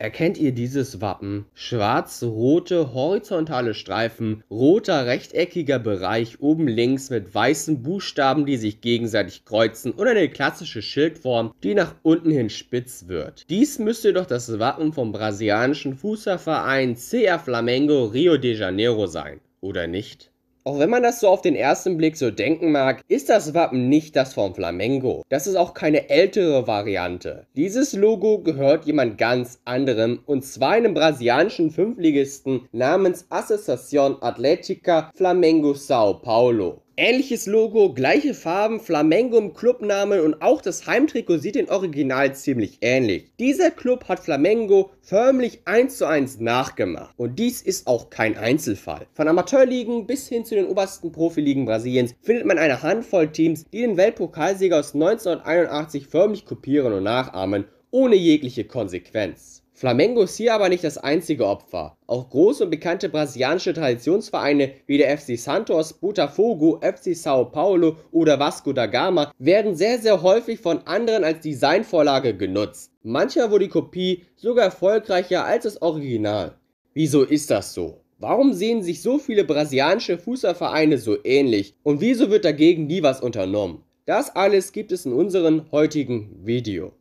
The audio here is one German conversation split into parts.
Erkennt ihr dieses Wappen? Schwarz-rote horizontale Streifen, roter rechteckiger Bereich oben links mit weißen Buchstaben, die sich gegenseitig kreuzen oder eine klassische Schildform, die nach unten hin spitz wird. Dies müsste doch das Wappen vom brasilianischen Fußballverein CR Flamengo Rio de Janeiro sein, oder nicht? Auch wenn man das so auf den ersten Blick so denken mag, ist das Wappen nicht das vom Flamengo. Das ist auch keine ältere Variante. Dieses Logo gehört jemand ganz anderem und zwar einem brasilianischen Fünfligisten namens Associación Atlética Flamengo São Paulo. Ähnliches Logo, gleiche Farben, Flamengo im Clubnamen und auch das Heimtrikot sieht den Original ziemlich ähnlich. Dieser Club hat Flamengo förmlich 1 zu 1 nachgemacht. Und dies ist auch kein Einzelfall. Von Amateurligen bis hin zu den obersten Profiligen Brasiliens findet man eine Handvoll Teams, die den Weltpokalsieger aus 1981 förmlich kopieren und nachahmen, ohne jegliche Konsequenz. Flamengo ist hier aber nicht das einzige Opfer. Auch große und bekannte brasilianische Traditionsvereine wie der FC Santos, Botafogo, FC Sao Paulo oder Vasco da Gama werden sehr, sehr häufig von anderen als Designvorlage genutzt. Mancher wurde die Kopie sogar erfolgreicher als das Original. Wieso ist das so? Warum sehen sich so viele brasilianische Fußballvereine so ähnlich und wieso wird dagegen nie was unternommen? Das alles gibt es in unserem heutigen Video.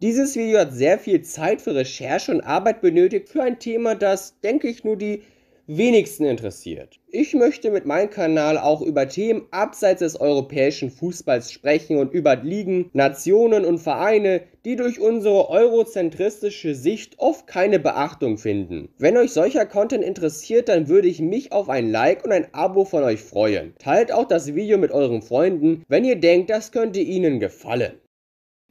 Dieses Video hat sehr viel Zeit für Recherche und Arbeit benötigt für ein Thema, das, denke ich, nur die wenigsten interessiert. Ich möchte mit meinem Kanal auch über Themen abseits des europäischen Fußballs sprechen und über Ligen, Nationen und Vereine, die durch unsere eurozentristische Sicht oft keine Beachtung finden. Wenn euch solcher Content interessiert, dann würde ich mich auf ein Like und ein Abo von euch freuen. Teilt auch das Video mit euren Freunden, wenn ihr denkt, das könnte ihnen gefallen.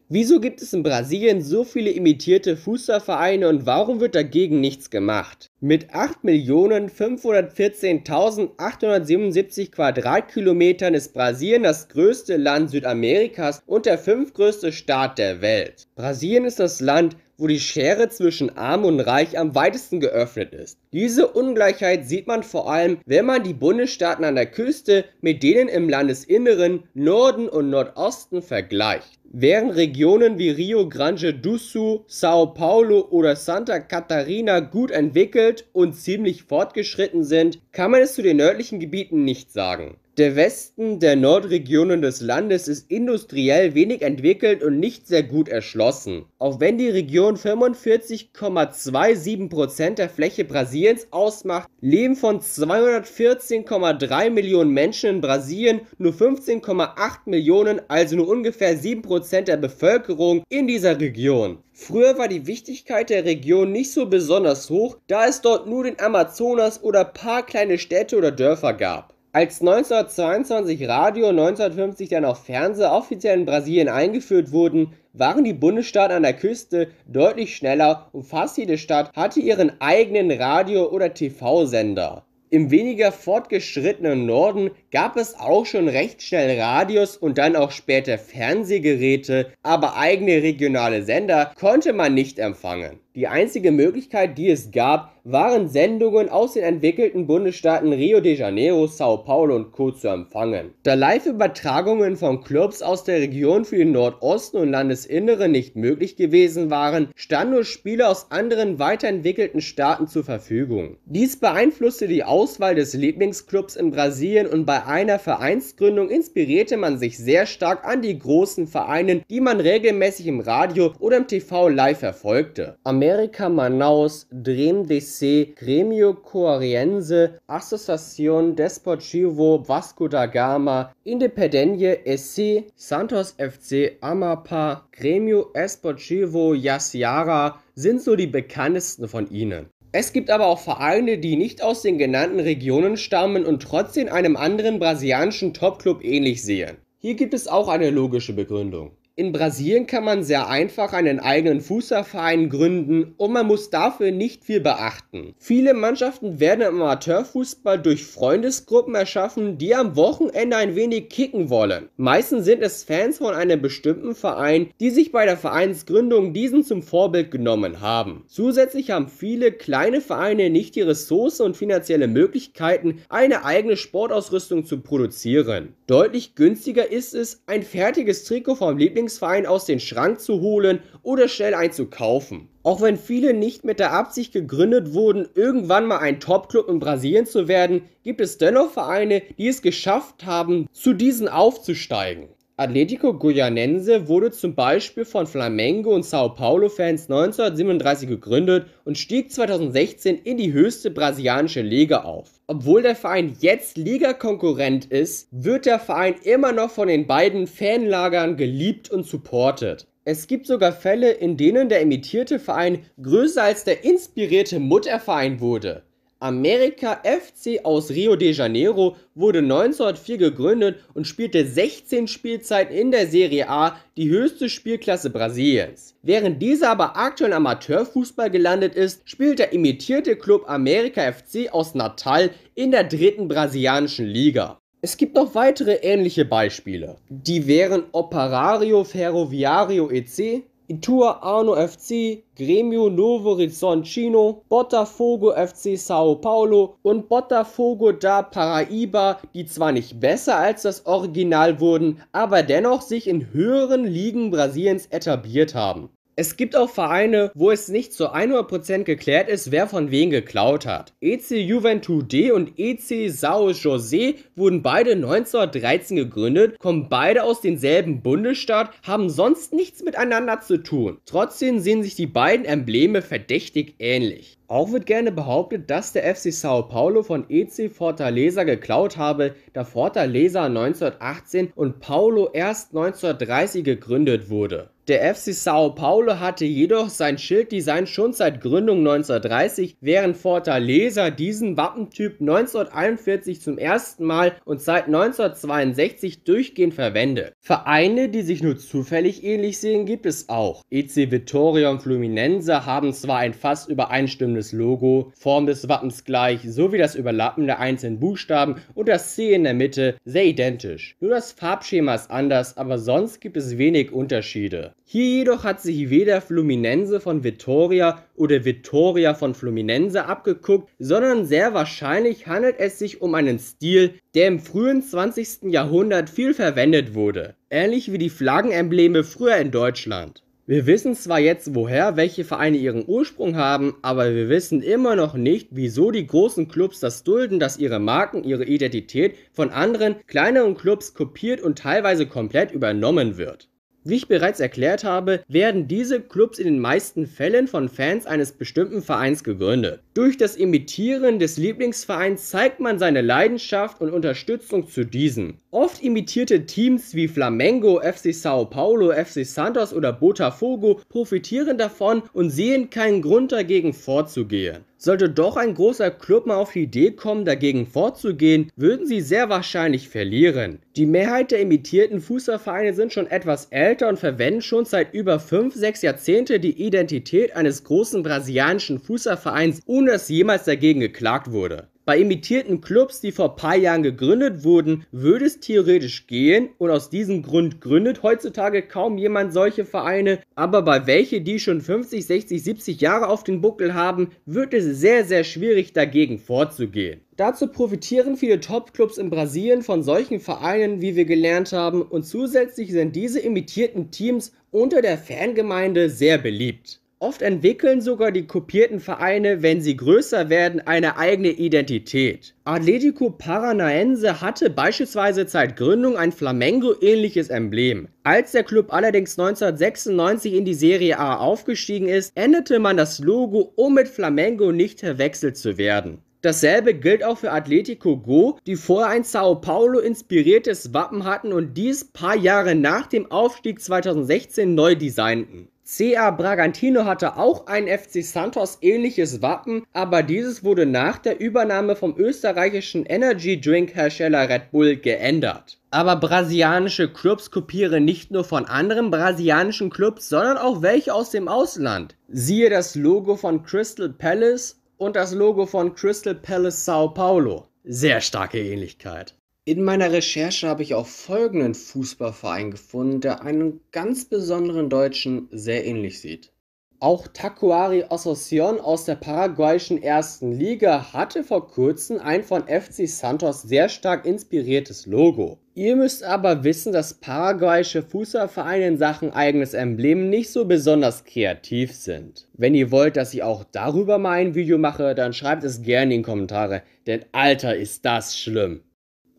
Wieso gibt es in Brasilien so viele imitierte Fußballvereine und warum wird dagegen nichts gemacht? Mit 8.514.877 Quadratkilometern ist Brasilien das größte Land Südamerikas und der fünftgrößte Staat der Welt. Brasilien ist das Land wo die Schere zwischen arm und reich am weitesten geöffnet ist. Diese Ungleichheit sieht man vor allem, wenn man die Bundesstaaten an der Küste mit denen im Landesinneren, Norden und Nordosten vergleicht. Während Regionen wie Rio Grande do Sul, Sao Paulo oder Santa Catarina gut entwickelt und ziemlich fortgeschritten sind, kann man es zu den nördlichen Gebieten nicht sagen. Der Westen der Nordregionen des Landes ist industriell wenig entwickelt und nicht sehr gut erschlossen. Auch wenn die Region 45,27% der Fläche Brasiliens ausmacht, leben von 214,3 Millionen Menschen in Brasilien nur 15,8 Millionen, also nur ungefähr 7% der Bevölkerung in dieser Region. Früher war die Wichtigkeit der Region nicht so besonders hoch, da es dort nur den Amazonas oder paar kleine Städte oder Dörfer gab. Als 1922 Radio und 1950 dann auch Fernseher offiziell in Brasilien eingeführt wurden, waren die Bundesstaaten an der Küste deutlich schneller und fast jede Stadt hatte ihren eigenen Radio- oder TV-Sender. Im weniger fortgeschrittenen Norden gab es auch schon recht schnell Radios und dann auch später Fernsehgeräte, aber eigene regionale Sender konnte man nicht empfangen. Die einzige Möglichkeit, die es gab, waren Sendungen aus den entwickelten Bundesstaaten Rio de Janeiro, Sao Paulo und Co. zu empfangen. Da Live-Übertragungen von Clubs aus der Region für den Nordosten und Landesinnere nicht möglich gewesen waren, standen nur Spiele aus anderen weiterentwickelten Staaten zur Verfügung. Dies beeinflusste die Auswahl des Lieblingsclubs in Brasilien und bei einer Vereinsgründung inspirierte man sich sehr stark an die großen Vereinen, die man regelmäßig im Radio oder im TV live verfolgte. America Manaus, Dream DC, Gremio Coariense, Associación Desportivo Vasco da Gama, Independiente SC, Santos FC Amapa, Gremio Esportivo Yasiara sind so die bekanntesten von ihnen. Es gibt aber auch Vereine, die nicht aus den genannten Regionen stammen und trotzdem einem anderen brasilianischen Topclub ähnlich sehen. Hier gibt es auch eine logische Begründung. In Brasilien kann man sehr einfach einen eigenen Fußballverein gründen und man muss dafür nicht viel beachten. Viele Mannschaften werden im Amateurfußball durch Freundesgruppen erschaffen, die am Wochenende ein wenig kicken wollen. Meistens sind es Fans von einem bestimmten Verein, die sich bei der Vereinsgründung diesen zum Vorbild genommen haben. Zusätzlich haben viele kleine Vereine nicht die Ressourcen und finanzielle Möglichkeiten, eine eigene Sportausrüstung zu produzieren. Deutlich günstiger ist es, ein fertiges Trikot vom Lieblings Lieblingsverein aus dem Schrank zu holen oder schnell einzukaufen. Auch wenn viele nicht mit der Absicht gegründet wurden, irgendwann mal ein Top-Club in Brasilien zu werden, gibt es dennoch Vereine, die es geschafft haben, zu diesen aufzusteigen. Atletico Goianense wurde zum Beispiel von Flamengo und São Paulo-Fans 1937 gegründet und stieg 2016 in die höchste brasilianische Liga auf. Obwohl der Verein jetzt Ligakonkurrent ist, wird der Verein immer noch von den beiden Fanlagern geliebt und supportet. Es gibt sogar Fälle, in denen der imitierte Verein größer als der inspirierte Mutterverein wurde. Amerika FC aus Rio de Janeiro wurde 1904 gegründet und spielte 16 Spielzeiten in der Serie A, die höchste Spielklasse Brasiliens. Während dieser aber aktuell Amateurfußball gelandet ist, spielt der imitierte Club Amerika FC aus Natal in der dritten brasilianischen Liga. Es gibt noch weitere ähnliche Beispiele. Die wären Operario Ferroviario EC, Itur Arno FC, Gremio Novo Horizontino, Botafogo FC Sao Paulo und Botafogo da Paraíba, die zwar nicht besser als das Original wurden, aber dennoch sich in höheren Ligen Brasiliens etabliert haben es gibt auch Vereine, wo es nicht zu 100% geklärt ist, wer von wem geklaut hat. EC Juventude und EC Sao José wurden beide 1913 gegründet, kommen beide aus demselben Bundesstaat, haben sonst nichts miteinander zu tun. Trotzdem sehen sich die beiden Embleme verdächtig ähnlich. Auch wird gerne behauptet, dass der FC Sao Paulo von EC Fortaleza geklaut habe, da Fortaleza 1918 und Paulo erst 1930 gegründet wurde. Der FC Sao Paulo hatte jedoch sein Schilddesign schon seit Gründung 1930, während Fortaleza diesen Wappentyp 1941 zum ersten Mal und seit 1962 durchgehend verwendet. Vereine, die sich nur zufällig ähnlich sehen, gibt es auch. EC Vittoria und Fluminense haben zwar ein fast übereinstimmendes Logo, Form des Wappens gleich, sowie das Überlappen der einzelnen Buchstaben und das C in der Mitte sehr identisch. Nur das Farbschema ist anders, aber sonst gibt es wenig Unterschiede. Hier jedoch hat sich weder Fluminense von Vittoria oder Vittoria von Fluminense abgeguckt, sondern sehr wahrscheinlich handelt es sich um einen Stil, der im frühen 20. Jahrhundert viel verwendet wurde, ähnlich wie die Flaggenembleme früher in Deutschland. Wir wissen zwar jetzt, woher welche Vereine ihren Ursprung haben, aber wir wissen immer noch nicht, wieso die großen Clubs das dulden, dass ihre Marken, ihre Identität von anderen, kleineren Clubs kopiert und teilweise komplett übernommen wird. Wie ich bereits erklärt habe, werden diese Clubs in den meisten Fällen von Fans eines bestimmten Vereins gegründet. Durch das Imitieren des Lieblingsvereins zeigt man seine Leidenschaft und Unterstützung zu diesem. Oft imitierte Teams wie Flamengo, FC Sao Paulo, FC Santos oder Botafogo profitieren davon und sehen keinen Grund dagegen vorzugehen. Sollte doch ein großer Club mal auf die Idee kommen, dagegen vorzugehen, würden sie sehr wahrscheinlich verlieren. Die Mehrheit der imitierten Fußballvereine sind schon etwas älter und verwenden schon seit über 5, 6 Jahrzehnte die Identität eines großen brasilianischen Fußballvereins ohne ohne dass jemals dagegen geklagt wurde. Bei imitierten Clubs, die vor ein paar Jahren gegründet wurden, würde es theoretisch gehen und aus diesem Grund gründet heutzutage kaum jemand solche Vereine, aber bei welche, die schon 50, 60, 70 Jahre auf den Buckel haben, wird es sehr, sehr schwierig dagegen vorzugehen. Dazu profitieren viele Top-Clubs in Brasilien von solchen Vereinen, wie wir gelernt haben, und zusätzlich sind diese imitierten Teams unter der Fangemeinde sehr beliebt. Oft entwickeln sogar die kopierten Vereine, wenn sie größer werden, eine eigene Identität. Atletico Paranaense hatte beispielsweise seit Gründung ein Flamengo-ähnliches Emblem. Als der Club allerdings 1996 in die Serie A aufgestiegen ist, änderte man das Logo, um mit Flamengo nicht verwechselt zu werden. Dasselbe gilt auch für Atletico Go, die vorher ein Sao Paulo inspiriertes Wappen hatten und dies paar Jahre nach dem Aufstieg 2016 neu designten. CA Bragantino hatte auch ein FC Santos ähnliches Wappen, aber dieses wurde nach der Übernahme vom österreichischen Energy Drink Hersteller Red Bull geändert. Aber brasilianische Clubs kopieren nicht nur von anderen brasilianischen Clubs, sondern auch welche aus dem Ausland. Siehe das Logo von Crystal Palace und das Logo von Crystal Palace Sao Paulo. Sehr starke Ähnlichkeit. In meiner Recherche habe ich auch folgenden Fußballverein gefunden, der einen ganz besonderen Deutschen sehr ähnlich sieht. Auch Tacuari Asunción aus der paraguayischen ersten Liga hatte vor kurzem ein von FC Santos sehr stark inspiriertes Logo. Ihr müsst aber wissen, dass paraguayische Fußballvereine in Sachen eigenes Emblem nicht so besonders kreativ sind. Wenn ihr wollt, dass ich auch darüber mal ein Video mache, dann schreibt es gerne in die Kommentare, denn alter ist das schlimm.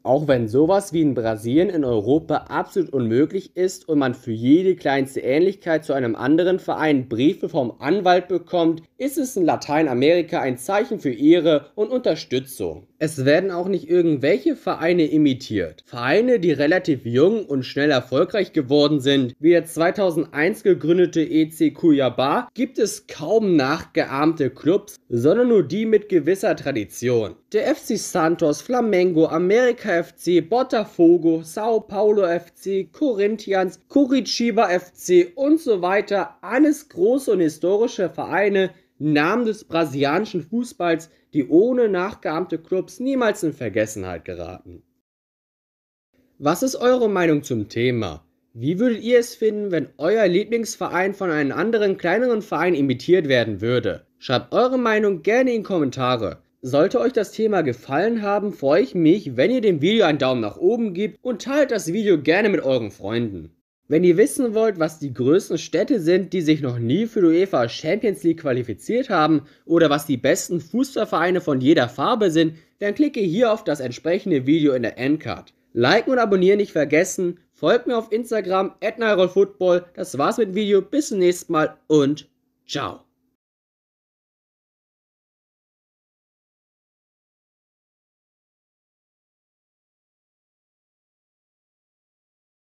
Auch wenn sowas wie in Brasilien in Europa absolut unmöglich ist und man für jede kleinste Ähnlichkeit zu einem anderen Verein Briefe vom Anwalt bekommt, ist es in Lateinamerika ein Zeichen für Ehre und Unterstützung. Es werden auch nicht irgendwelche Vereine imitiert. Vereine, die relativ jung und schnell erfolgreich geworden sind, wie der 2001 gegründete EC Cuyaba, gibt es kaum nachgeahmte Clubs, sondern nur die mit gewisser Tradition. Der FC Santos Flamengo Amerika FC, Botafogo, Sao Paulo FC, Corinthians, Curitiba FC und so weiter. Alles große und historische Vereine, Namen des brasilianischen Fußballs, die ohne nachgeahmte Clubs niemals in Vergessenheit geraten. Was ist eure Meinung zum Thema? Wie würdet ihr es finden, wenn euer Lieblingsverein von einem anderen kleineren Verein imitiert werden würde? Schreibt eure Meinung gerne in die Kommentare. Sollte euch das Thema gefallen haben, freue ich mich, wenn ihr dem Video einen Daumen nach oben gebt und teilt das Video gerne mit euren Freunden. Wenn ihr wissen wollt, was die größten Städte sind, die sich noch nie für die UEFA Champions League qualifiziert haben oder was die besten Fußballvereine von jeder Farbe sind, dann klicke hier auf das entsprechende Video in der Endcard. Liken und abonnieren nicht vergessen, folgt mir auf Instagram, @nirolfootball. Das war's mit dem Video, bis zum nächsten Mal und ciao.